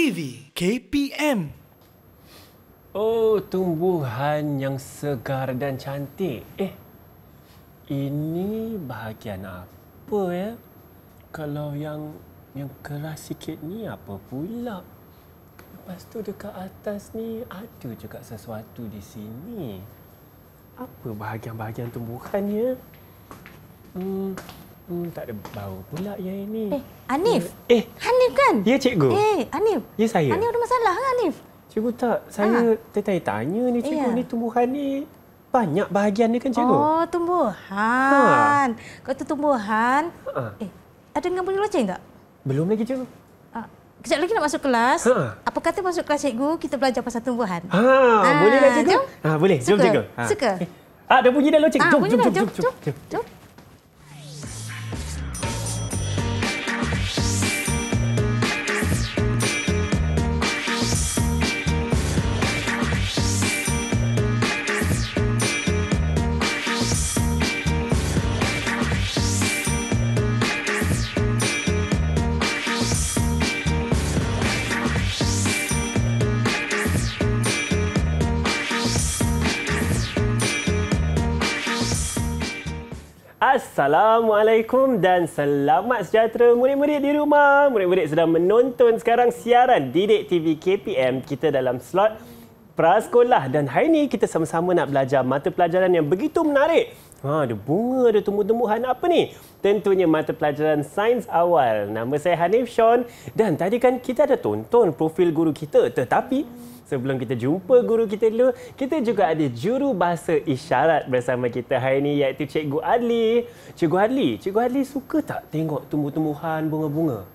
kiwi KPM Oh tumbuhan yang segar dan cantik eh ini bahagian apa ya kalau yang yang keras sikit ni apa pula lepas tu dekat atas ni ada juga sesuatu di sini apa bahagian-bahagian tumbuhannya hmm aku tak ada bau pula yang ini. Eh, Anif. Eh, eh, Hanif kan? Ya, cikgu. Eh, Anif. Ya saya. Anif ada masalah kan, Anif? Cikgu tak, saya ha? Ah. tanya tanya ni cikgu eh, ni tumbuhan ni banyak bahagian dia kan cikgu? Oh, tumbuhan. Ha. Kau tu tumbuhan. Ha. Eh, ada dengan bunyi loceng tak? Belum lagi cikgu. Ah, kejap lagi nak masuk kelas. Ha. Apa kata masuk kelas cikgu, kita belajar pasal tumbuhan. Ha, ha. boleh tak ah, cikgu? Jom. Ha, boleh. Jom Suka. cikgu. Ha. Suka. Eh, ah, ada bunyi dah loceng. Ha, jom, jom, jom, jom, jom, jom, jom, jom, jom. jom. Assalamualaikum dan selamat sejahtera murid-murid di rumah. Murid-murid sedang menonton sekarang siaran Didik TV KPM. Kita dalam slot prasekolah dan hari ini kita sama-sama nak belajar mata pelajaran yang begitu menarik Ha, ada bunga, ada tumbuh-tumbuhan. Apa ni? Tentunya mata pelajaran sains awal. Nama saya Hanif Sean. Dan tadi kan kita ada tonton profil guru kita. Tetapi sebelum kita jumpa guru kita dulu, kita juga ada juru bahasa isyarat bersama kita hari ini iaitu Cikgu Adli. Cikgu Adli, Cikgu Adli suka tak tengok tumbuh-tumbuhan, bunga-bunga?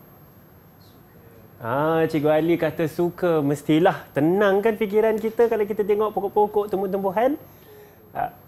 Ah, Cikgu Ali kata suka mestilah tenangkan fikiran kita kalau kita tengok pokok-pokok tumbuh-tumbuhan. Ha.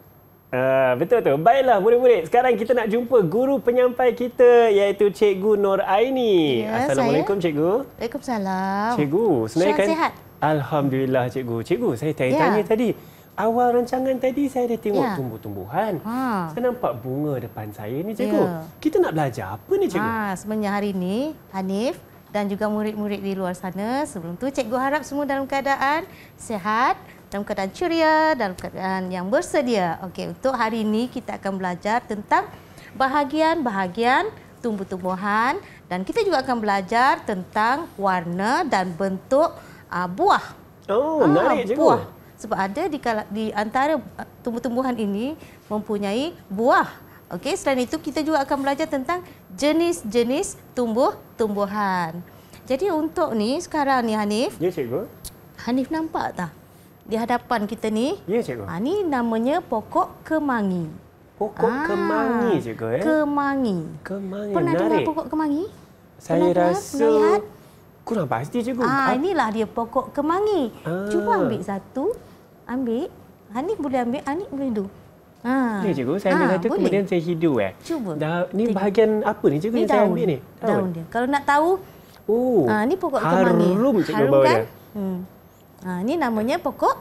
Betul-betul. Ah, uh, Baiklah, murid-murid. Sekarang kita nak jumpa guru penyampai kita iaitu Cikgu Nur Aini. Ya, Assalamualaikum, saya. Cikgu. Waalaikumsalam. Cikgu, sebenarnya kan... sihat? Alhamdulillah, Cikgu. Cikgu, saya tanya, -tanya ya. tadi. Awal rancangan tadi, saya ada tengok ya. tumbuh-tumbuhan. Ha. Saya nampak bunga depan saya ni, Cikgu. Ya. Kita nak belajar apa ni, Cikgu? Ha, sebenarnya hari ini, Hanif dan juga murid-murid di luar sana. Sebelum tu Cikgu harap semua dalam keadaan sehat dalam keadaan ceria dalam keadaan yang bersedia. Okey, untuk hari ini kita akan belajar tentang bahagian-bahagian tumbuh-tumbuhan dan kita juga akan belajar tentang warna dan bentuk uh, buah. Oh, ah, menarik juga. Buah. Sebab ada di, di antara uh, tumbuh-tumbuhan ini mempunyai buah. Okey, selain itu kita juga akan belajar tentang jenis-jenis tumbuh-tumbuhan. Jadi untuk ni sekarang ni Hanif. Ya, cikgu. Hanif nampak tak? di hadapan kita ni. Ya, cikgu. Ha, ni namanya pokok kemangi. Pokok ha, kemangi, cikgu. Eh? Kemangi. Kemangi. Pernah Menarik. dengar pokok kemangi? Saya Pernah rasa... Melihat? Kurang pasti, cikgu. Ha, inilah dia pokok kemangi. Ha. Cuba ambil satu. Ambil. Ani boleh ambil, Ani boleh duduk. Ha. Ya, cikgu. Saya ambil ha, satu, boleh. kemudian saya hidu. Eh. Cuba. Da, ni Tengok. bahagian apa ni, cikgu, ni yang daun. saya ambil ni? Daun. daun dia. Kalau nak tahu, Oh, ha, ni pokok kemangi. Harum, cikgu, harum, bawa kan? Hmm. Ha, ini namanya pokok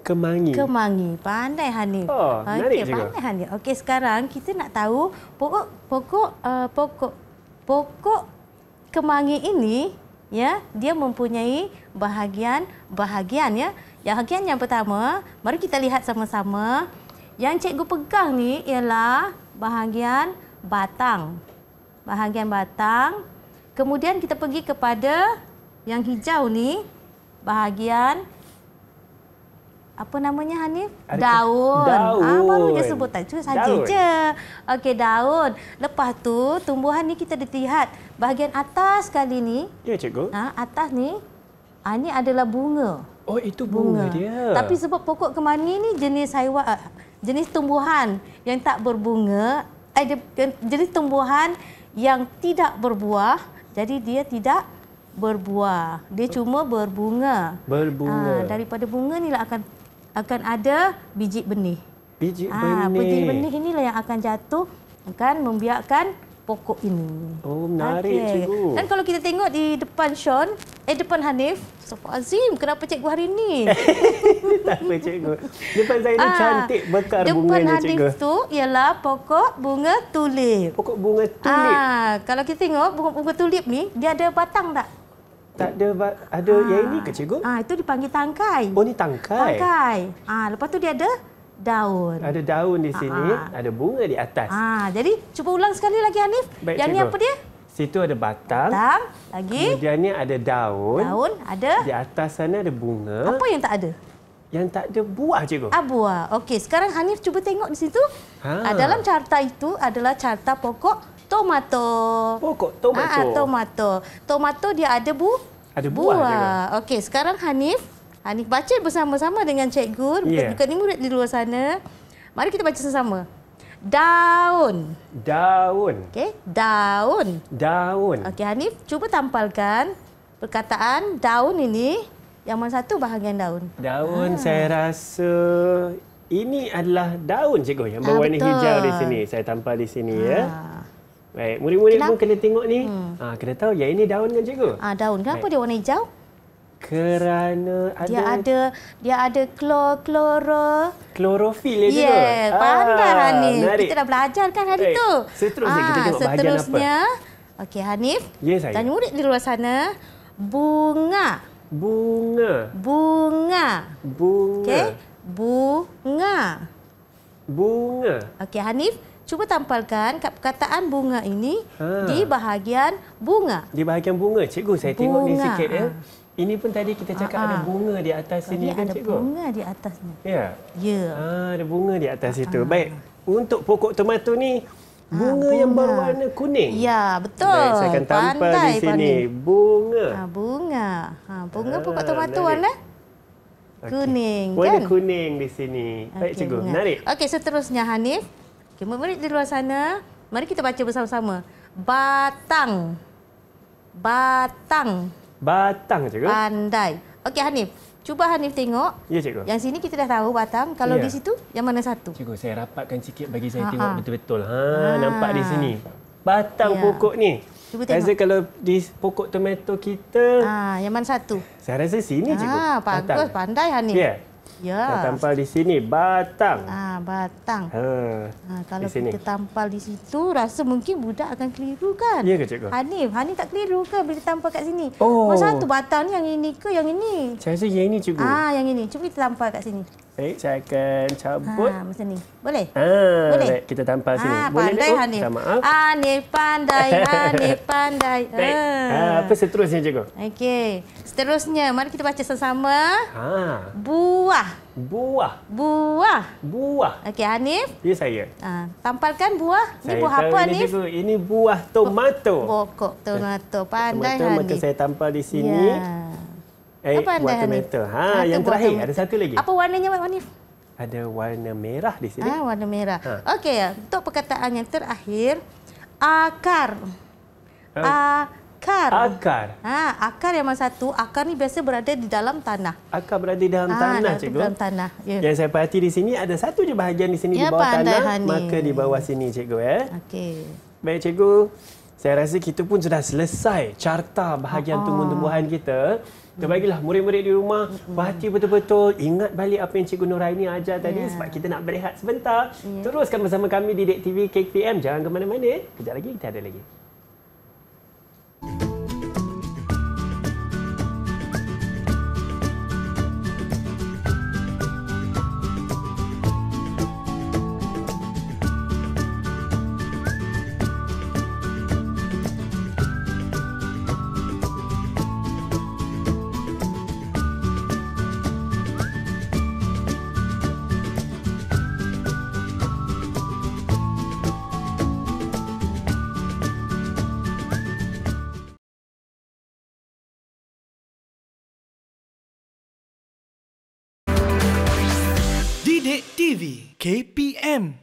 kemangi. Kemangi. Pandai Hanif. Oh, okay, pandai Hanif. Okey, sekarang kita nak tahu pokok pokok uh, pokok pokok kemangi ini ya, dia mempunyai bahagian-bahagian ya. Yang bahagian yang pertama, mari kita lihat sama-sama. Yang cikgu pegang ni ialah bahagian batang. Bahagian batang. Kemudian kita pergi kepada yang hijau ni, bahagian apa namanya Hanif? Daun. daun. Ah, baru je sebutan. Cuma saja je. Okey, daun. Lepas tu tumbuhan ni kita dilihat bahagian atas kali ni. Ya, cikgu. Ah, atas ni ah, ini adalah bunga. Oh, itu bunga. bunga dia. Tapi sebab pokok kemangi ni jenis haiwan ah, jenis tumbuhan yang tak berbunga, eh, jenis tumbuhan yang tidak berbuah, jadi dia tidak berbuah. Dia cuma berbunga. Berbunga. Ha, daripada bunga ni lah akan akan ada biji benih. Biji ha, benih. Biji benih inilah yang akan jatuh akan membiarkan pokok ini. Oh, menarik okay. cikgu. Dan kalau kita tengok di depan Sean, eh depan Hanif, Sofa Azim, kenapa cikgu hari ini? tak apa cikgu. Depan saya ni ah, cantik bekar bunga bunganya Hanif cikgu. Depan Hanif tu ialah pokok bunga tulip. Pokok bunga tulip. Ah, kalau kita tengok bunga, bunga tulip ni, dia ada batang tak? Tak ada ada ha. yang ini ke cikgu? Ah ha, itu dipanggil tangkai. Oh ni tangkai. Tangkai. Ah ha, lepas tu dia ada daun. Ada daun di ah, sini, ha. ada bunga di atas. Ah ha, jadi cuba ulang sekali lagi Hanif. Baik, yang cikgu. ni apa dia? Situ ada batang. Batang. Lagi. Kemudian ni ada daun. Daun ada. Di atas sana ada bunga. Apa yang tak ada? Yang tak ada buah cikgu. Ah buah. Okey, sekarang Hanif cuba tengok di situ. Ha. Dalam carta itu adalah carta pokok tomato. Pokok oh, tomato. Ah, ah, tomato. Tomato dia ada bu? Ada buah. buah. Okey, sekarang Hanif. Hanif baca bersama-sama dengan cikgu. Yeah. Bukan ni murid di luar sana. Mari kita baca sama-sama. Daun. Daun. Okey, daun. Daun. Okey, Hanif, cuba tampalkan perkataan daun ini. Yang mana satu bahagian daun? Daun ha. saya rasa ini adalah daun cikgu yang berwarna ah, ha, hijau di sini. Saya tampal di sini ha. ya. Baik, murid-murid pun kena tengok ni. Hmm. Ah, kena tahu ya ini daun kan cikgu? Ah, daun. Kenapa Baik. dia warna hijau? Kerana ada dia ada dia ada klor kloro klorofil ya, itu. Ya, pandai ah, Hanif. Menarik. Kita dah belajar kan hari Baik. tu. Seterusnya ah, kita tengok bahagian apa. Okey Hanif. Ya, saya. Tanya murid di luar sana. Bunga. Bunga. Bunga. Bunga. Okey. Bunga. Bunga. Okey Hanif cuba tampalkan kataan bunga ini ha. di bahagian bunga. Di bahagian bunga, cikgu saya bunga. tengok ni sikit ya. Eh. Ini pun tadi kita cakap Aa, ada bunga di atas sini kan cikgu? ada bunga di atasnya. Ya. Ya. Aa, ha, ada bunga di atas itu. Baik. Untuk pokok tomato ni ha, bunga, bunga. yang berwarna kuning. Ya, betul. Baik, saya akan tampal Pandai, di sini. Pandi. Bunga. Ha, bunga. Ha, bunga Aa, ah, pokok tomato warna okay. kan? Warna kuning di sini. Baik okay, cikgu. Bunga. Menarik. Okey, seterusnya Hanif. Okey, murid-murid di luar sana, mari kita baca bersama-sama. Batang. Batang. Batang, cikgu. Pandai. Okey, Hanif. Cuba Hanif tengok. Ya, cikgu. Yang sini kita dah tahu batang. Kalau ya. di situ, yang mana satu? Cikgu, saya rapatkan sikit bagi saya ha tengok betul-betul. Ha, ha, nampak di sini. Batang ya. pokok ni. Cuba tengok. Rasa kalau di pokok tomato kita... Ha, yang mana satu? Saya rasa sini, cikgu. Ha, bagus. Pandai, Hanif. Ya. Ya. Kita tampal di sini batang. Ah, ha, batang. Ha. ha kalau di kita tampal di situ rasa mungkin budak akan keliru kan? Ya ke cikgu? Hanif, Hanif tak keliru ke bila tampal kat sini? Oh. Masa tu batang ni yang ini ke yang ini? Saya rasa yang ini cikgu. Ah, ha, yang ini. Cuba kita tampal kat sini. Baik, saya akan cabut. Ha, macam ni. Boleh? Ha, boleh. Baik, kita tampal sini. Ha, boleh pandai, Hanif. Oh, tak maaf. Ah, Hanif pandai, Hanif pandai. Baik. Ha. Apa seterusnya, cikgu? Okey. Seterusnya, mari kita baca sama-sama. Ha. Buah. Buah. Buah. Buah. Okey, Hanif. Ini ya, saya. Ha. Tampalkan buah. Ini saya buah apa, ini, Hanif? Cikgu. Ini buah tomato. Bokok tomato. Pandai, tomato, Hanif. Tomato saya tampal di sini. Ya. Eh, Apa anda water metal. Ha, ha yang terakhir water. ada satu lagi. Apa warnanya mak Wanif? Ada warna merah di sini. Ha, warna merah. Ha. Okey, untuk perkataan yang terakhir akar. Ha. Akar. Akar. Ha, akar yang mana satu? Akar ni biasa berada di dalam tanah. Akar berada di dalam ha, tanah, cikgu. Di dalam tanah. Yeah. Yang saya perhati di sini ada satu je bahagian di sini ya, di bawah tanah, Hani. maka di bawah sini, cikgu ya. Okey. Baik, cikgu. Saya rasa kita pun sudah selesai carta bahagian ah, tumbuh-tumbuhan kita terbagilah murid-murid di rumah baca betul-betul ingat balik apa yang Cikgu Nuraini ajar tadi sebab kita nak berehat sebentar yeah. teruskan bersama kami di TV KPM jangan ke mana-mana kejap lagi kita ada lagi Gate TV KPM.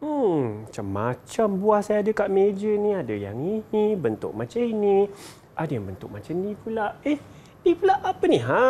Hmm, macam macam buah saya ada kat meja ni. Ada yang ini, bentuk macam ini. Ada yang bentuk macam ni pula. Eh, ni pula apa ni? Ha,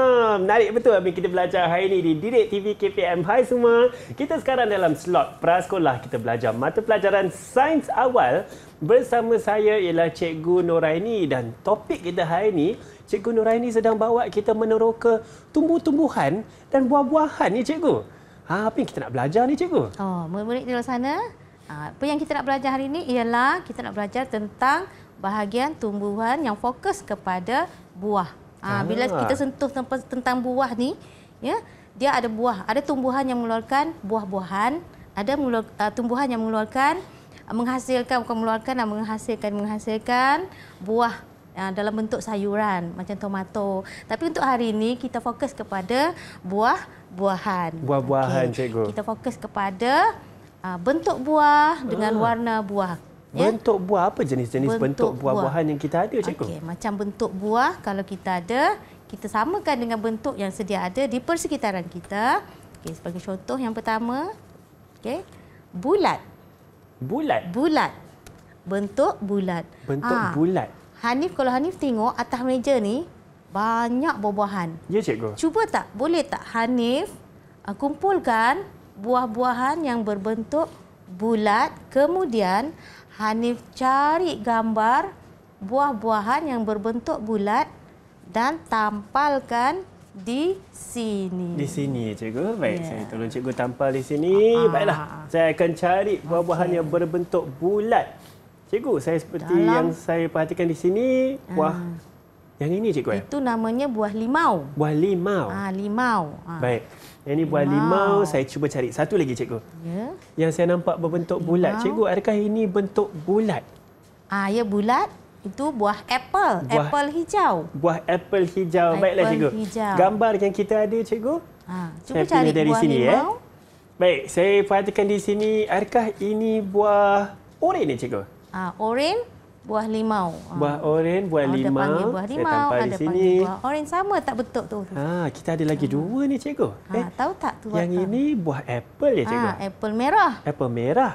menarik betul apa kita belajar hari ini di Direct TV KPM. Hai semua. Kita sekarang dalam slot prasekolah kita belajar mata pelajaran sains awal. Bersama saya ialah Cikgu Noraini dan topik kita hari ini. Cikgu Nuraini sedang bawa kita meneroka tumbuh-tumbuhan dan buah-buahan ni cikgu. Ha, apa yang kita nak belajar ni cikgu? Oh, murid-murid di luar sana, ha, apa yang kita nak belajar hari ini ialah kita nak belajar tentang bahagian tumbuhan yang fokus kepada buah. Ha, ha. bila ah. kita sentuh tentang buah ni, ya, dia ada buah, ada tumbuhan yang mengeluarkan buah-buahan, ada ah, tumbuhan yang mengeluarkan menghasilkan bukan mengeluarkan dan lah, menghasilkan menghasilkan buah Ah, dalam bentuk sayuran macam tomato. Tapi untuk hari ini kita fokus kepada buah-buahan. Buah-buahan okay. cikgu. Kita fokus kepada uh, bentuk buah dengan uh. warna buah. Ya? Bentuk buah apa jenis-jenis bentuk, bentuk buah-buahan buah. yang kita ada cikgu? Okey, macam bentuk buah kalau kita ada, kita samakan dengan bentuk yang sedia ada di persekitaran kita. Okay, sebagai contoh yang pertama, okay, Bulat. Bulat. Bulat. Bentuk bulat. Bentuk ha. bulat. Hanif kalau Hanif tengok atas meja ni banyak buah-buahan. Ya cikgu. Cuba tak boleh tak Hanif uh, kumpulkan buah-buahan yang berbentuk bulat kemudian Hanif cari gambar buah-buahan yang berbentuk bulat dan tampalkan di sini. Di sini cikgu. Baik, yeah. saya ya. tolong cikgu tampal di sini. Uh Baiklah. Saya akan cari buah-buahan okay. yang berbentuk bulat. Cikgu, saya seperti Dalam... yang saya perhatikan di sini, ah. buah ha. yang ini cikgu. Eh? Itu namanya buah limau. Buah limau. Ah, ha, limau. Ha. Baik. Yang ini buah limau. limau, saya cuba cari satu lagi cikgu. Ya. Yang saya nampak berbentuk limau. bulat. Cikgu, adakah ini bentuk bulat? Ah, ya bulat. Itu buah apple, buah, apple hijau. Buah apple hijau. Apple Baiklah cikgu. Hijau. Gambar yang kita ada cikgu. Ah, ha. cuba saya cari dari buah sini, eh. limau. Eh. Baik, saya perhatikan di sini, adakah ini buah oren ni cikgu? uh, oren buah limau. Ah, buah oren, buah ah, limau. Ada panggil buah limau, ada sini. panggil buah oren sama tak betul tu. Ha, kita ada lagi dua ni cikgu. Ha, eh, tahu tak tu? Yang ini buah apple ya cikgu. Ha, apple merah. Apple merah.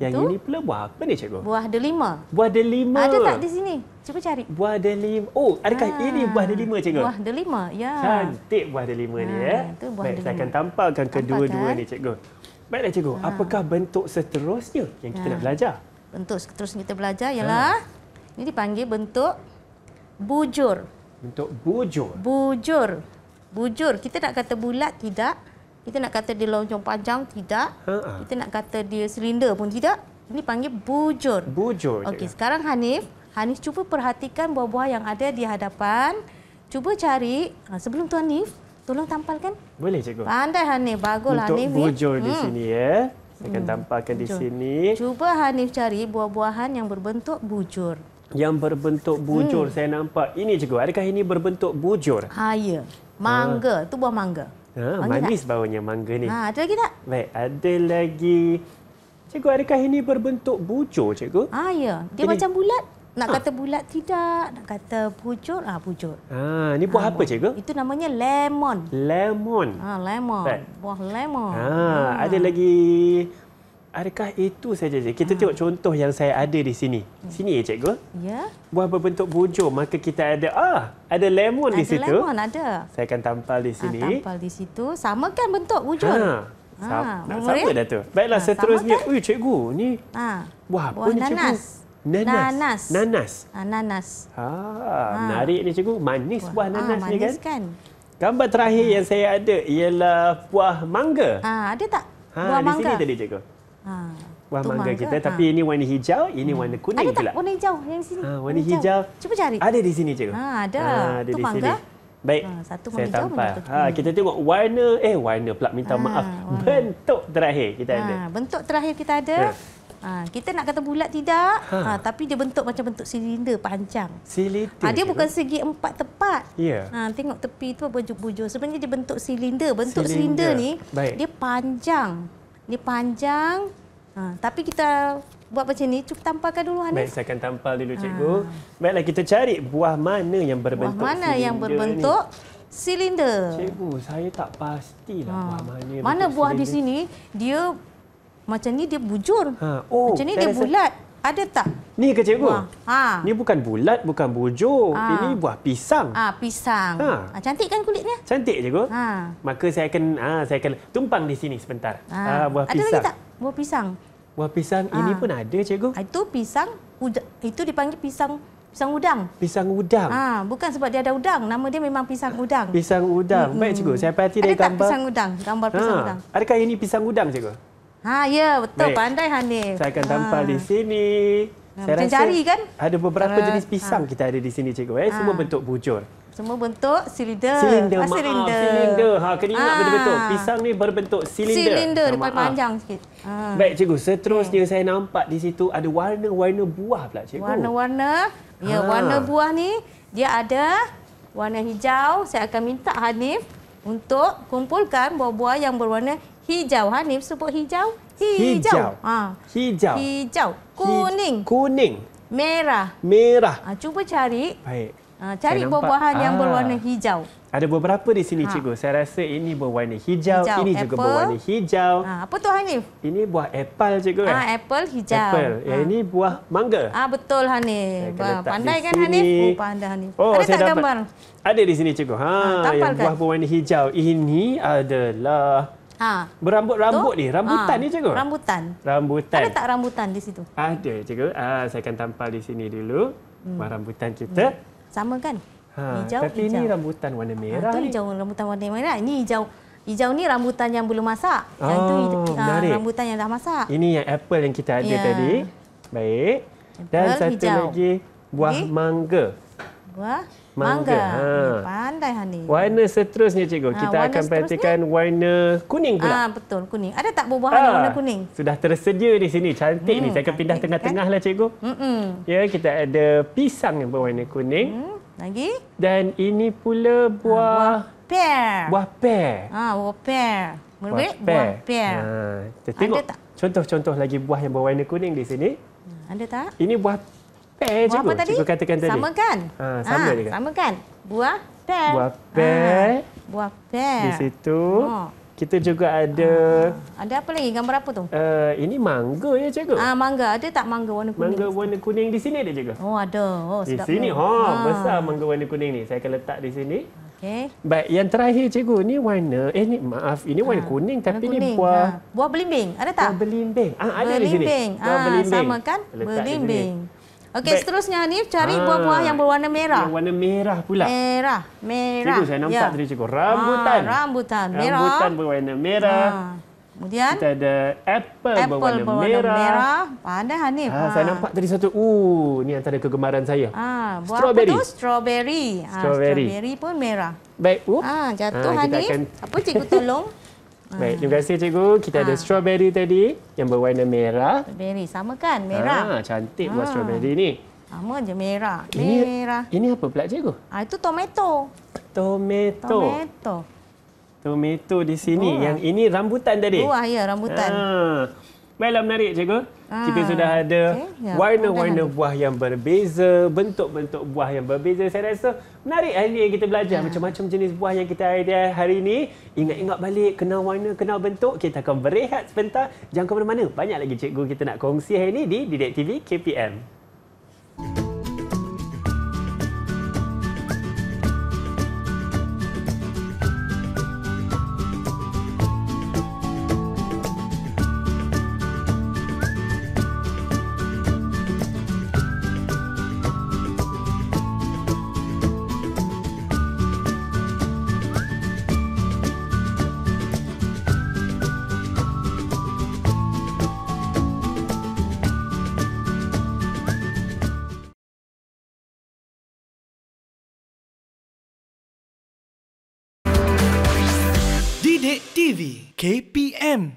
Yang Itu? ini pula buah apa ni cikgu? Buah delima. Buah delima. Ada tak di sini? Cuba cari. Buah delima. Oh, adakah ha. ini buah delima cikgu? Buah delima, ya. Cantik buah delima ha, ni ya. buah Baik, delima. Saya akan tampalkan kedua-dua ni cikgu. Baiklah cikgu, ha. apakah bentuk seterusnya yang kita ha. nak ya. belajar? bentuk seterusnya kita belajar ya. ialah ha. ini dipanggil bentuk bujur. Bentuk bujur. Bujur. Bujur. Kita nak kata bulat tidak. Kita nak kata dia lonjong panjang tidak. Ha. Kita nak kata dia silinder pun tidak. Ini panggil bujur. Bujur. Okey, sekarang Hanif, Hanif cuba perhatikan buah-buah yang ada di hadapan. Cuba cari ha, sebelum tu Hanif, tolong tampalkan. Boleh cikgu. Pandai Hanif, baguslah Hanif. Ya. Bujur ni. di hmm. sini hmm. ya. Saya akan tamparkan hmm. di sini. Cuba Hanif cari buah-buahan yang berbentuk bujur. Yang berbentuk bujur hmm. saya nampak. Ini cikgu, adakah ini berbentuk bujur? Ha, ya. Mangga. Itu ah. ha. buah mangga. Ha, manis tak? baunya mangga ni. Ha, ada lagi tak? Baik, ada lagi. Cikgu, adakah ini berbentuk bujur, cikgu? Ha, ya. Dia ini. macam bulat. Nak ha. kata bulat tidak, nak kata pucuk ah ha, pucuk. Ha, ni buah ha, apa cikgu? Itu namanya lemon. Lemon. Ha, lemon. Baik. Buah lemon. Ha, ha, ada lagi Adakah itu saja cikgu? Kita ha. tengok contoh yang saya ada di sini. Hmm. Sini ya, cikgu? Ya. Buah berbentuk bujur, maka kita ada ah, ada lemon ada di situ. Ada lemon ada. Saya akan tampal di sini. Ha, tampal di situ. Sama kan bentuk bujur? Ha. Sa ha. Sama, sama dah tu. Baiklah, ha, seterusnya. Kan? Ui, cikgu, ni ha. buah apa buah ni, cikgu? Buah nanas. Nanas. Nanas. Nanas. Ah, ha, ah. menarik ha. ni cikgu. Manis buah, buah nanas ha, manis ni kan? kan? Gambar terakhir ha. yang saya ada ialah buah mangga. Ha, ada tak? Ha, buah mangga. Di sini tadi cikgu. Ha. Buah mangga, mangga kita. Ha. Tapi ini warna hijau, ini hmm. warna kuning pula. Ada tak warna hijau yang sini? Ha, warna, hijau. hijau. Cuba cari. Ada di sini cikgu. Ha, ada. Ha, ada Itu mangga. Sini. Baik. Ha, satu saya mangga tampal. Ha, kita tengok warna, eh warna pula minta ha, maaf. Warna. Bentuk terakhir kita ha, ada. Bentuk terakhir kita ada. Ha. Ha, kita nak kata bulat tidak, ha. Ha, tapi dia bentuk macam bentuk silinder panjang. Silinder. Ha, dia bukan kan? segi empat tepat. Yeah. Ha, tengok tepi itu bujur-bujur. Sebenarnya dia bentuk silinder. Bentuk silinder, silinder ni Baik. dia panjang. Dia panjang. Ha, tapi kita buat macam ni cukup tampalkan dulu Hanif. Baik, saya akan tampal dulu ha. cikgu. Ha. Baiklah kita cari buah mana yang berbentuk buah mana silinder. yang berbentuk ini? silinder? Cikgu, saya tak pastilah ha. buah mana. Mana buah silinder. di sini dia macam ni dia bujur. Ha. Oh, macam ni dia rasa... bulat. Ada tak? Ni ke cikgu? Ha. ha. Ni bukan bulat, bukan bujur. Ha. Ini buah pisang. Ah, ha, pisang. Ha. ha. cantik kan kulitnya? Cantik je, cikgu. Ha. Maka saya akan ah ha, saya akan tumpang di sini sebentar. Ha. ha buah ada pisang. Ada lagi tak? Buah pisang. Buah pisang ha. ini pun ada cikgu. Itu pisang itu dipanggil pisang pisang udang. Pisang udang. Ha, bukan sebab dia ada udang, nama dia memang pisang udang. Pisang udang. Hmm. Baik cikgu, saya perhati dari gambar. Ada pisang udang, gambar ha. pisang ha. udang. Adakah ini pisang udang cikgu? Ha, ya, betul. Baik. Pandai Hanif. Saya akan tampal ha. di sini. Ha, saya Macam cari kan? Ada beberapa Terus. jenis pisang ha. kita ada di sini, cikgu. Eh? Ha. Semua bentuk bujur. Semua bentuk silinder. Silinder, ah, maaf. Silinder. silinder. Ha, kena ingat ah. betul-betul. Ha. Pisang ni berbentuk silinder. Silinder, ha, depan panjang sikit. Ha. Baik, cikgu. Seterusnya okay. saya nampak di situ ada warna-warna buah pula, cikgu. Warna-warna. Ya, ha. warna buah ni dia ada warna hijau. Saya akan minta Hanif untuk kumpulkan buah-buah yang berwarna hijau ha ni sebut hijau hijau ha hijau hijau kuning kuning merah merah ha, cuba cari baik ha, cari buah-buahan yang ah. berwarna hijau ada beberapa di sini ha. cikgu saya rasa ini berwarna hijau, hijau. ini apple. juga berwarna hijau ha, apa tu Hanif ini buah apple cikgu ah ha, apple hijau apple. Ya, ha. ini buah mangga ah ha, betul Hanif pandai kan Hanif oh pandai Hanif oh, ada tak gambar ada di sini cikgu ha, ha yang buah berwarna hijau ini adalah Ha. Berambut-rambut ni, rambutan ha. ni cikgu? Rambutan. Rambutan. Ada tak rambutan di situ? Ada cikgu. ha, saya akan tampal di sini dulu. Hmm. Rambutan kita. Hmm. Sama kan? Ha. Hijau, Tapi hijau. ini rambutan warna ah, merah ha, ni. hijau, rambutan warna merah. Ini hijau. Hijau ni rambutan yang belum masak. Yang oh, ah, itu rambutan yang dah masak. Ini yang apple yang kita ada ya. tadi. Baik. Apple, Dan satu hijau. lagi buah okay. mangga. Buah Mangga. Ha. Pandai Hani. Warna seterusnya cikgu. Ha, kita akan perhatikan warna kuning pula. Ah ha, betul kuning. Ada tak buah-buahan ha. warna kuning? Sudah tersedia di sini. Cantik hmm, ni. Saya akan pindah kan? tengah-tengahlah cikgu. Hmm. Ya, kita ada pisang yang berwarna kuning. Hmm. Lagi. Dan ini pula ah, buah, ha, buah pear. Buah pear. Ah ha, buah pear. Buah pear. Buah pear. Ha. Kita tengok. Ada tak? Contoh-contoh lagi buah yang berwarna kuning di sini. Ada tak? Ini buah pear je kot. Cikgu katakan tadi. Sama kan? Ha, sama ha, juga. Sama kan? Buah pear. Buah pear. Ha, buah pear. Di situ. Ha. Kita juga ada... Ah, ada apa lagi? Gambar apa tu? Uh, ini mangga ya, cikgu. Ah, mangga. Ada tak mangga warna kuning? Mangga warna kuning di sini ada, cikgu. Oh, ada. Oh, di sini. Ha, ah. Besar mangga warna kuning ni. Saya akan letak di sini. Okey. Baik, yang terakhir, cikgu. ni warna... Eh, ni, maaf. Ini warna ah, kuning tapi ni buah... Ha. Buah belimbing. Ada tak? Buah belimbing. Ah, ada belimbing. di sini. Buah ah, belimbing. Sama kan? Letak belimbing. Okey, seterusnya ni cari ah, buah-buah yang berwarna merah. Yang warna merah pula. Merah, merah. Cikgu saya nampak ya. tadi cikgu. Rambutan. Ha, rambutan, merah. Rambutan berwarna merah. Ha. Kemudian kita ada apple, apple berwarna, berwarna merah. merah. Pandai Hanif. Ha, ha. Saya nampak tadi satu. Uh, ini antara kegemaran saya. Ha, buah strawberry. apa tu? Strawberry. Ha, strawberry. strawberry pun merah. Baik. Uh. Ha, jatuh ha, Hanif. Akan... Apa cikgu tolong? Ah. Baik, terima kasih cikgu. Kita ha. ada ah. strawberry tadi yang berwarna merah. Strawberry, sama kan? Merah. Ha, cantik buat ha. strawberry ni. Sama je merah. Ini, merah. Ini apa pula cikgu? Ha, itu tomato. Tomato. Tomato. Tomato di sini. Buah. Yang ini rambutan tadi? Buah, ya. Rambutan. Ha. Baiklah menarik cikgu. Ah, kita sudah ada ya, warna-warna okay. ya, buah yang berbeza, bentuk-bentuk buah yang berbeza. Saya rasa menarik hari ini kita belajar. Ya. Macam-macam ya. jenis buah yang kita ada hari ini. Ingat-ingat balik, kenal warna, kenal bentuk. Kita akan berehat sebentar. Jangan ke mana-mana. Banyak lagi cikgu kita nak kongsi hari ini di Didik TV KPM. Cantik TV KPM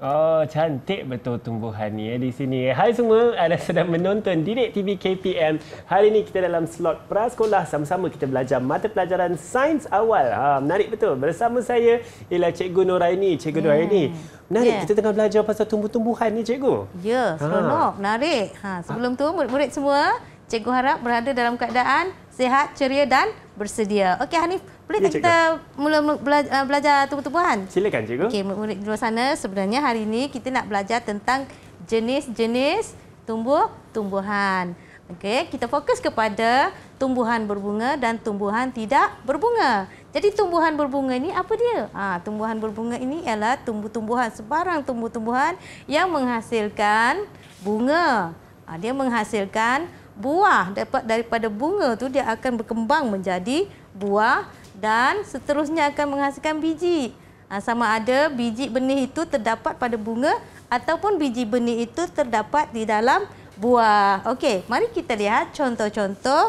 Oh, cantik betul tumbuhan ni ya di sini. Hai semua, anda sedang menonton Didik TV KPM. Hari ini kita dalam slot prasekolah sama-sama kita belajar mata pelajaran sains awal. Ha, menarik betul. Bersama saya ialah Cikgu Nuraini. Cikgu yeah. Hmm. Nuraini. Menarik, yeah. kita tengah belajar pasal tumbuh-tumbuhan ni, Cikgu. Ya, yeah, seronok. Ha. Menarik. Ha, ah. sebelum tu, murid-murid semua, Cikgu harap berada dalam keadaan sehat ceria dan bersedia. Okey, Hanif, boleh tak ya, kita mula, mula eh, belajar tumbuh-tumbuhan? Silakan cikgu. Okey, murid-murid di luar sana, sebenarnya hari ini kita nak belajar tentang jenis-jenis tumbuh-tumbuhan. Okey, kita fokus kepada tumbuhan berbunga dan tumbuhan tidak berbunga. Jadi tumbuhan berbunga ini apa dia? Ah, ha, tumbuhan berbunga ini ialah tumbuh-tumbuhan sebarang tumbuh-tumbuhan yang menghasilkan bunga. Ha, dia menghasilkan buah. Dapat daripada bunga tu dia akan berkembang menjadi buah dan seterusnya akan menghasilkan biji. Ha, sama ada biji benih itu terdapat pada bunga ataupun biji benih itu terdapat di dalam buah. Okey, mari kita lihat contoh-contoh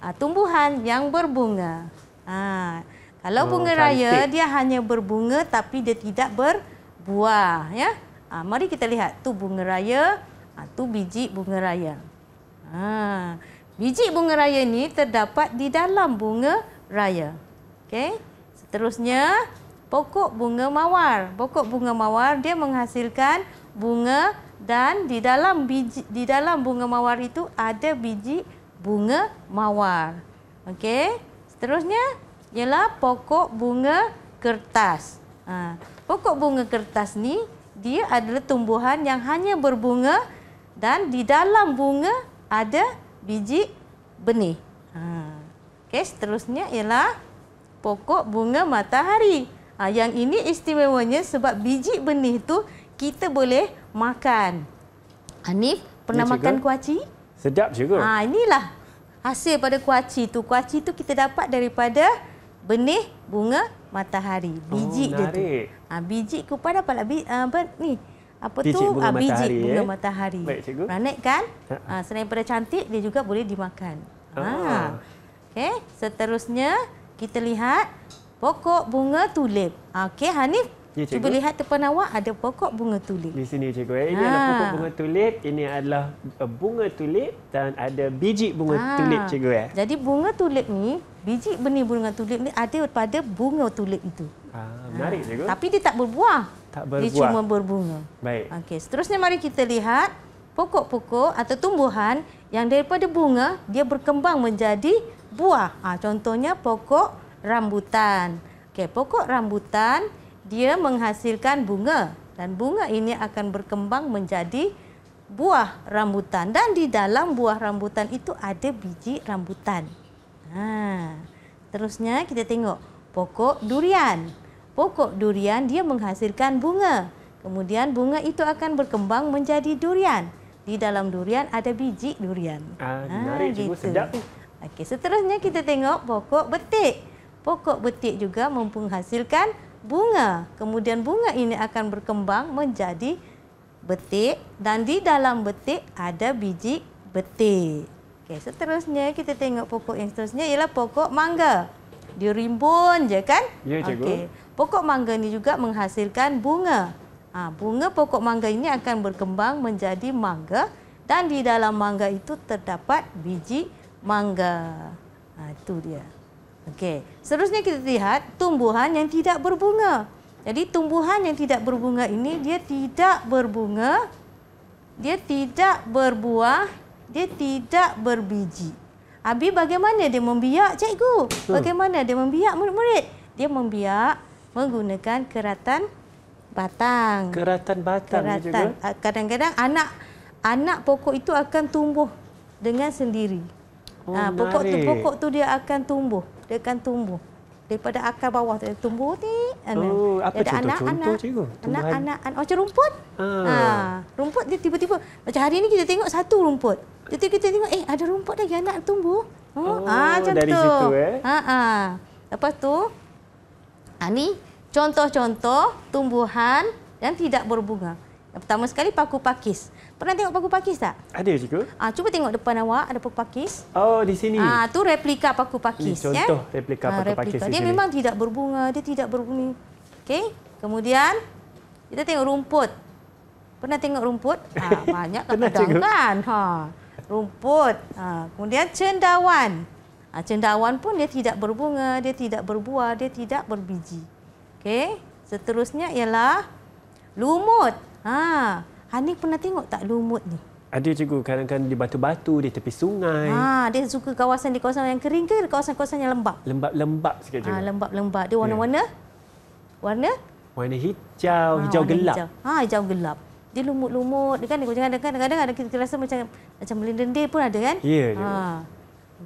ha, tumbuhan yang berbunga. Ha, kalau oh, bunga cantik. raya, dia hanya berbunga tapi dia tidak berbuah. Ya? Ha, mari kita lihat. tu bunga raya, itu ha, biji bunga raya. Ha, biji bunga raya ini terdapat di dalam bunga raya raya. Okey. Seterusnya, pokok bunga mawar. Pokok bunga mawar dia menghasilkan bunga dan di dalam biji di dalam bunga mawar itu ada biji bunga mawar. Okey. Seterusnya ialah pokok bunga kertas. Ha. Pokok bunga kertas ni dia adalah tumbuhan yang hanya berbunga dan di dalam bunga ada biji benih. Ha. Okey, seterusnya ialah pokok bunga matahari. Ha, yang ini istimewanya sebab biji benih tu kita boleh makan. Hanif, ah, pernah ini makan kuaci? Sedap juga. Ha, inilah hasil pada kuaci tu. Kuaci tu kita dapat daripada benih bunga matahari. Biji oh, dia tu. Ha, biji kupan apa lah? Apa ni? Apa Bicik tu? Bunga ha, biji matahari, bunga eh? matahari. Baik, cikgu. Ranek kan? Ha, selain daripada cantik, dia juga boleh dimakan. Ha. Ah. Okey, seterusnya kita lihat pokok bunga tulip. Okey, Hanif. Ya, cuba lihat depan awak ada pokok bunga tulip. Di sini cikgu. Eh. Ini ha. adalah pokok bunga tulip. Ini adalah eh, bunga tulip dan ada biji bunga ha. tulip cikgu. Eh. Jadi bunga tulip ni, biji benih bunga tulip ni ada pada bunga tulip itu. Ah, menarik ha. cikgu. Tapi dia tak berbuah. Tak berbuah. Dia cuma berbunga. Baik. Okey, seterusnya mari kita lihat pokok-pokok atau tumbuhan yang daripada bunga dia berkembang menjadi buah. Ha, contohnya pokok rambutan. Okay, pokok rambutan dia menghasilkan bunga dan bunga ini akan berkembang menjadi buah rambutan dan di dalam buah rambutan itu ada biji rambutan. Ha. Terusnya kita tengok pokok durian. Pokok durian dia menghasilkan bunga. Kemudian bunga itu akan berkembang menjadi durian. Di dalam durian ada biji durian. Ah, ha, menarik ha, sedap Okey, seterusnya kita tengok pokok betik. Pokok betik juga mampu menghasilkan bunga. Kemudian bunga ini akan berkembang menjadi betik dan di dalam betik ada biji betik. Okey, seterusnya kita tengok pokok yang seterusnya ialah pokok mangga. Dia rimbun je kan? Ya, cikgu. Okey. Pokok mangga ini juga menghasilkan bunga. Ha, bunga pokok mangga ini akan berkembang menjadi mangga dan di dalam mangga itu terdapat biji betik mangga. Ha, itu dia. Okey. Seterusnya kita lihat tumbuhan yang tidak berbunga. Jadi tumbuhan yang tidak berbunga ini dia tidak berbunga, dia tidak berbuah, dia tidak berbiji. Abi bagaimana dia membiak cikgu? Bagaimana dia membiak murid-murid? Dia membiak menggunakan keratan batang. Keratan batang ya, keratan. juga. Eh? Ah, kadang-kadang anak anak pokok itu akan tumbuh dengan sendiri. Ah, oh, ha, pokok tu pokok tu dia akan tumbuh. Dia akan tumbuh. Daripada akar bawah tu dia tumbuh ni. Ah, oh, apa contoh, anak, contoh cikgu? Anak, anak, anak, oh, macam rumput. Ha. ha. Rumput dia tiba-tiba. Macam hari ni kita tengok satu rumput. Jadi kita tengok, eh ada rumput lagi anak tumbuh. Oh, ha, macam dari tu. Situ, eh? ha, ha. Lepas tu, ha, ni contoh-contoh tumbuhan yang tidak berbunga. Yang pertama sekali paku pakis. Pernah tengok paku pakis tak? Ada juga. Ah cuba tengok depan awak ada paku pakis. Oh di sini. Ah tu replika paku pakis ini contoh ya. Contoh replika ah, paku replika. pakis. Dia memang sini. tidak berbunga, dia tidak berbunyi. okay? Kemudian kita tengok rumput. Pernah tengok rumput? Ah banyak kat padang tengok. kan. Ha. Rumput. Ha. kemudian cendawan. Ha, cendawan pun dia tidak berbunga, dia tidak berbuah, dia tidak berbiji. okay? Seterusnya ialah lumut. Ha, Hanif pernah tengok tak lumut ni? Ada cikgu, kadang-kadang di batu-batu, di tepi sungai. Ha, dia suka kawasan di kawasan yang kering ke kawasan-kawasan yang lembap? Lembap-lembap sikit cikgu. Ha, lembap-lembap. Dia warna-warna? Ya. Warna? Warna hijau, ha, hijau gelap. Hijau. Ha, hijau gelap. Dia lumut-lumut, dia kan kadang-kadang kadang-kadang ada kita rasa macam macam melindendir pun ada kan? Ya, yeah, cikgu. Ha.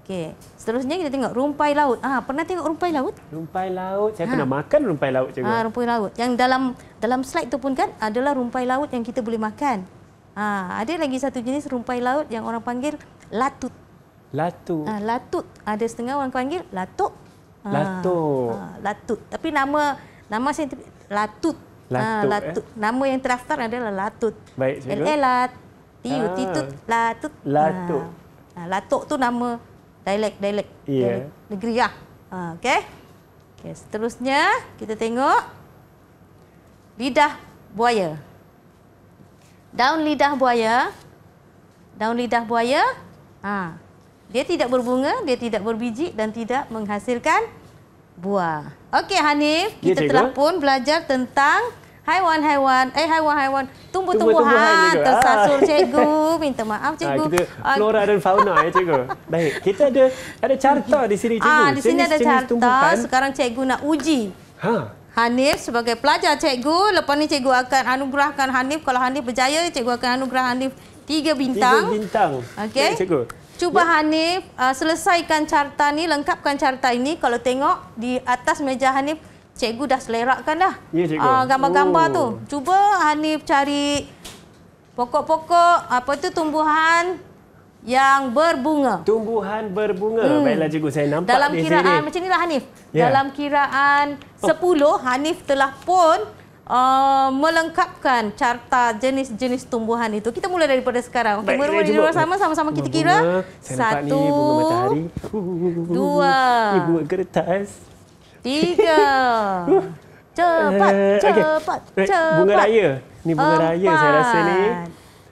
Okey. Seterusnya kita tengok rumpai laut. Ah, pernah tengok rumpai laut? Rumpai laut. Saya ha. pernah makan rumpai laut juga. Ah, rumpai laut. Yang dalam dalam slide tu pun kan adalah rumpai laut yang kita boleh makan. Ah, ada lagi satu jenis rumpai laut yang orang panggil latut. Latut. Ah, latut. Ada setengah orang panggil latuk. Ah, latuk. Ah, latut. Tapi nama nama saya latut. Latut. Ah, latut. Eh? Nama yang terdaftar adalah latut. Baik, cikgu. l Latut. Latut. Ah. Latuk tu nama dialek dialek yeah. negeri ah. Ha, okay, okey. seterusnya kita tengok lidah buaya. Daun lidah buaya. Daun lidah buaya. Ha. Dia tidak berbunga, dia tidak berbiji dan tidak menghasilkan buah. Okay, Hanif, kita ya, telah pun belajar tentang Haiwan, haiwan. Eh, haiwan, haiwan. Tumbuh-tumbuhan. Tersasul, ah. cikgu. Minta maaf, ah, cikgu. Ha, kita flora dan fauna, ya, cikgu. Baik, kita ada ada carta di sini, cikgu. Ha, di sini ada carta. Tumbuhan. Sekarang cikgu nak uji. Ha. Hanif sebagai pelajar cikgu. Lepas ni cikgu akan anugerahkan Hanif. Kalau Hanif berjaya, cikgu akan anugerah Hanif tiga bintang. Tiga bintang. Okey, ya, cikgu. Cuba ya. Hanif uh, selesaikan carta ni, lengkapkan carta ini. Kalau tengok di atas meja Hanif, cikgu dah selerakkan dah. Ya, gambar-gambar oh. tu. Cuba Hanif cari pokok-pokok, apa tu tumbuhan yang berbunga. Tumbuhan berbunga. Hmm. Baiklah cikgu, saya nampak Dalam di kiraan, sini. Dalam kiraan, macam inilah Hanif. Ya. Dalam kiraan 10, Hanif telah pun uh, melengkapkan carta jenis-jenis tumbuhan itu. Kita mula daripada sekarang. Okay, mari kita bersama sama-sama kita bunga, kira. Satu, ni bunga matahari. Dua. Ibu kertas. Tiga. cepat, uh, eh, okay. cepat, eh, cepat. Bunga raya. Ni bunga empat. raya saya rasa ni.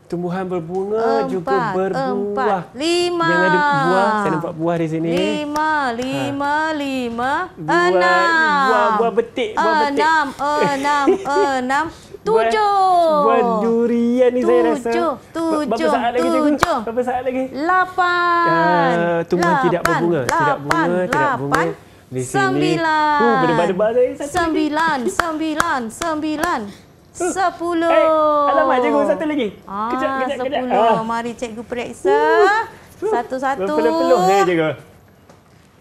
Tumbuhan berbunga empat, juga berbuah. Empat, lima. Yang ada buah, saya nampak buah di sini. Lima, lima, ha. lima, buah, enam. Buah, buah betik, buah enam, betik. Enam, enam, enam, tujuh. Buah, buah durian ni saya rasa. Tujuh, tujuh, tujuh. Berapa saat lagi? Lapan. Uh, tumbuhan lapan, tidak berbunga. Lapan, tidak berbunga, lapan, tidak berbunga. Lapan, di sini. Sembilan. Uh, berdebar-debar saya. sembilan, sembilan, sembilan. Sepuluh. Eh, alamak, cikgu satu lagi. Ah, kejap, kejap, sepuluh. kejap. Ah. Mari cikgu periksa. Uh, uh. Satu-satu. Peluh-peluh saya, eh, cikgu.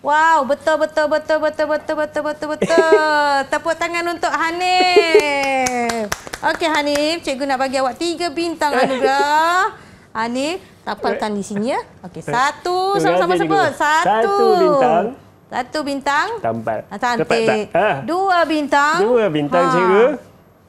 Wow, betul, betul, betul, betul, betul, betul, betul, betul. Tepuk tangan untuk Hanif. Okey, Hanif. Cikgu nak bagi awak tiga bintang eh. anugerah. Hanif, tapalkan di sini ya. Okey, eh. satu. Sama-sama sebut. Satu. Satu bintang. Satu bintang. Tampal. Ah, cantik. Ha. Dua bintang. Dua bintang, ha. cikgu.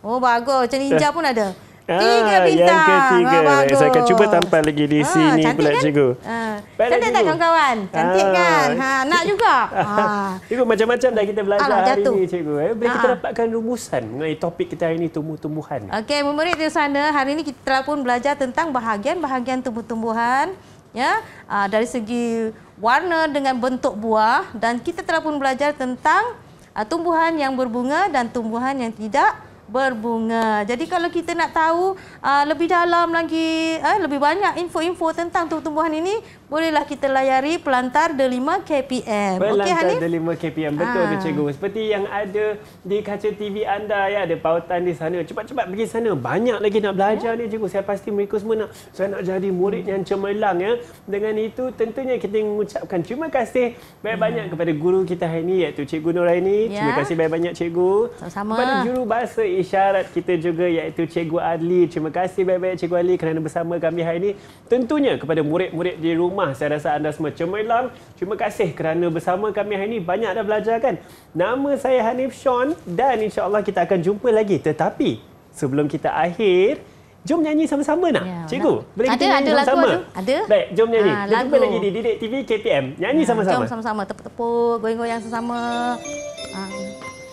Oh, bagus. Macam ninja pun ada. Ah, Tiga bintang. Yang ketiga. Ha, bagus. Saya akan cuba tampal lagi di ha, sini pula, kan? cikgu. Ha. Cantik tak, kawan-kawan? Cantik ha. kan? Ha. Nak juga? Ha. Cikgu, macam-macam dah kita belajar Alah, hari ini, cikgu. Boleh ha. kita dapatkan rumusan mengenai topik kita hari ini, tumbuh-tumbuhan. Okey, memerik di sana. Hari ini kita pun belajar tentang bahagian-bahagian tumbuh-tumbuhan. Ya, dari segi warna dengan bentuk buah dan kita telah pun belajar tentang uh, tumbuhan yang berbunga dan tumbuhan yang tidak berbunga. Jadi kalau kita nak tahu uh, lebih dalam lagi, uh, lebih banyak info-info tentang tumbuh-tumbuhan ini, bolehlah kita layari pelantar Delima KPM. Pelantar okay, Delima KPM, betul ke ah. cikgu? Seperti yang ada di kaca TV anda, ya, ada pautan di sana. Cepat-cepat pergi sana. Banyak lagi nak belajar ya? ni cikgu. Saya pasti mereka semua nak, saya nak jadi murid hmm. yang cemerlang. Ya. Dengan itu, tentunya kita mengucapkan terima kasih banyak-banyak ya. kepada guru kita hari ini, iaitu cikgu Nuraini. Ya? Terima kasih banyak-banyak cikgu. Sama-sama. Kepada juru bahasa isyarat kita juga iaitu Cikgu Adli. Terima kasih banyak-banyak Cikgu Adli kerana bersama kami hari ini. Tentunya kepada murid-murid di rumah, saya rasa anda semua cemerlang. Terima kasih kerana bersama kami hari ini. Banyak dah belajar kan? Nama saya Hanif Sean dan insya Allah kita akan jumpa lagi. Tetapi sebelum kita akhir, Jom nyanyi sama-sama nak? Ya, Cikgu, nak. boleh kita nyanyi sama-sama? Ada, ada Baik, jom nyanyi. Ha, jumpa lagi di Didik TV KPM. Nyanyi ya, sama-sama. Jom sama-sama. Tepuk-tepuk, goyang-goyang sama-sama. Ha. Ah.